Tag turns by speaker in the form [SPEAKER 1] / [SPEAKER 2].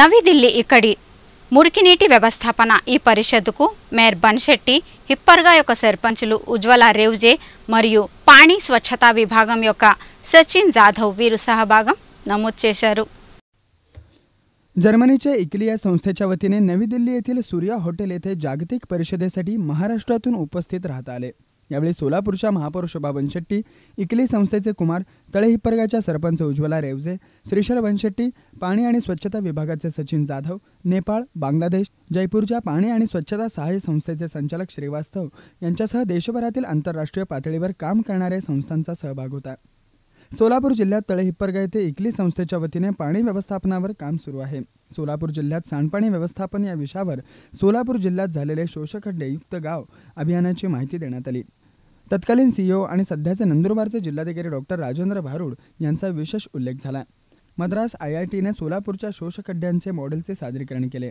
[SPEAKER 1] నవీదిల్లీ ఇక్కడి మురికినీటి వ్యవస్థాపన ఈ పరిషత్కు మేయర్ బన్శెట్టి హిప్పర్గా యొక్క సర్పంచులు ఉజ్వల రేవ్జే మరియు పాణి స్వచ్ఛతా విభాగం యొక్క సచిన్ జాధవ్ వీరు సహభాగం నమోదు చేశారు
[SPEAKER 2] जर्मनीच्या इकलिया संस्थेच्या वतीने नवी दिल्ली येथील सूर्या हॉटेल జాగతిక్ जागतिक परिषदेसाठी महाराष्ट्रातून उपस्थित राहत यावेळी सोलापूरच्या महापौर शोभा बनशेट्टी इकली संस्थेचे कुमार तळेहिपरगाच्या सरपंच उज्ज्वला रेवजे श्रीशर वनशेट्टी पाणी आणि स्वच्छता विभागाचे सचिन जाधव नेपाळ बांगलादेश जयपूरच्या पाणी आणि स्वच्छता सहाय्य संस्थेचे संचालक श्रीवास्तव यांच्यासह देशभरातील आंतरराष्ट्रीय पातळीवर काम करणाऱ्या संस्थांचा सहभाग होता सोलापूर जिल्ह्यात तळेहिप्परगा येथे इकली संस्थेच्या वतीने पाणी व्यवस्थापनावर काम सुरू आहे सोलापूर जिल्ह्यात सांडपाणी व्यवस्थापन या विषयावर सोलापूर जिल्ह्यात झालेले शोषखड्डे युक्त गाव अभियानाची माहिती देण्यात आली तत्कालीन सीईओ आणि सध्याचे नंदुरबारचे जिल्हाधिकारी डॉक्टर राजेंद्र भारुड यांचा विशेष उल्लेख झाला मद्रास आय आय टीने सोलापूरच्या शोषखड्ड्यांचे मॉडेलचे सादरीकरण केले